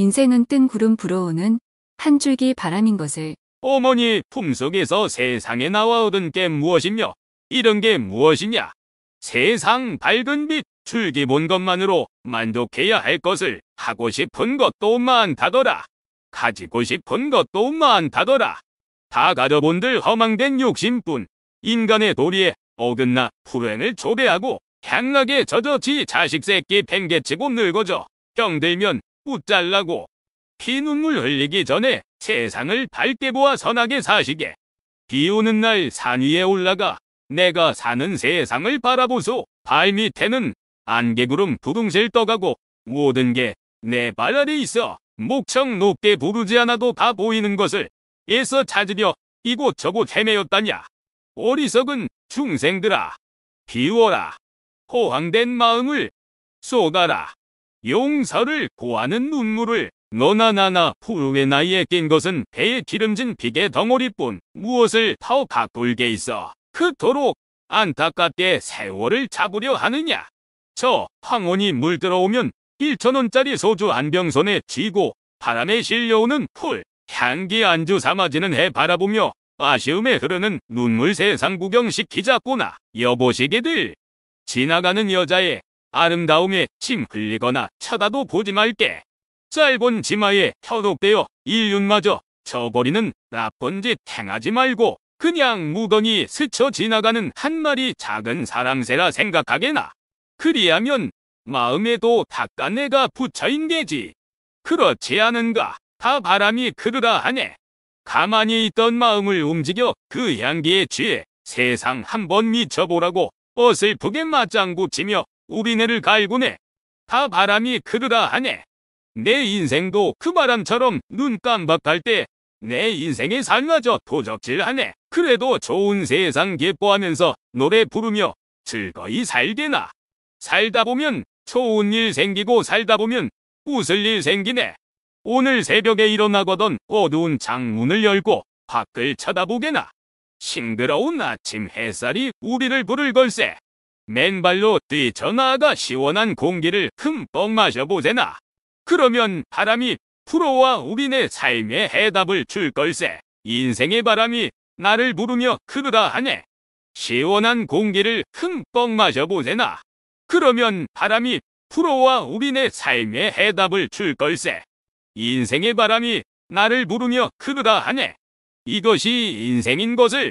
인생은 뜬 구름 불어오는 한 줄기 바람인 것을 어머니 품속에서 세상에 나와 오던게 무엇이며 이런 게 무엇이냐? 세상 밝은 빛 줄기 본 것만으로 만족해야 할 것을 하고 싶은 것도 많다더라. 가지고 싶은 것도 많다더라. 다 가져본들 허망된 욕심뿐 인간의 도리에 어긋나 불행을 초래하고 향락에 젖어 지 자식 새끼 팽개치고 늙어져 병들면 웃잘라고 피눈물 흘리기 전에 세상을 밝게 보아 선하게 사시게 비오는 날 산 위에 올라가 내가 사는 세상을 바라보소 발밑에는 안개구름 부둥실 떠가고 모든 게 내 발 아래 있어 목청 높게 부르지 않아도 다 보이는 것을 애써 찾으려 이곳저곳 헤매였다냐 어리석은 중생들아 비워라 호황된 마음을 쏟아라 용서를 구하는 눈물을 너나 나나 후의 나이에 낀 것은 배에 기름진 비계 덩어리뿐 무엇을 타오 가꿀게 있어 그토록 안타깝게 세월을 잡으려 하느냐 저 황혼이 물들어오면 1천원짜리 소주 한 병 손에 쥐고 바람에 실려오는 풀 향기 안주 삼아지는 해 바라보며 아쉬움에 흐르는 눈물 세상 구경시키자꾸나 여보시게들 지나가는 여자의 아름다움에 침 흘리거나 쳐다도 보지 말게. 짧은 지마에 현혹되어 일륜마저 저버리는 나쁜 짓 행하지 말고 그냥 무던니 스쳐 지나가는 한 마리 작은 사랑새라 생각하게나. 그리하면 마음에도 닦아내가 붙여인되지. 그렇지 않은가 다 바람이 그르라 하네. 가만히 있던 마음을 움직여 그 향기에 취해 세상 한 번 미쳐보라고 어슬프게 맞장구 치며 우리네를 갈구네. 다 바람이 크르다 하네. 내 인생도 그 바람처럼 눈 깜박할 때 내 인생의 삶마저 도적질하네. 그래도 좋은 세상 기뻐하면서 노래 부르며 즐거이 살게나. 살다 보면 좋은 일 생기고 살다 보면 웃을 일 생기네. 오늘 새벽에 일어나거든 어두운 창문을 열고 밖을 쳐다보게나. 싱그러운 아침 햇살이 우리를 부를 걸세. 맨발로 뛰쳐나가 네 시원한 공기를 흠뻑 마셔보세나. 그러면 바람이 프로와 우리네 삶에 해답을 줄 걸세. 인생의 바람이 나를 부르며 크르다 하네. 시원한 공기를 흠뻑 마셔보세나. 그러면 바람이 프로와 우리네 삶에 해답을 줄 걸세. 인생의 바람이 나를 부르며 크르다 하네. 이것이 인생인 것을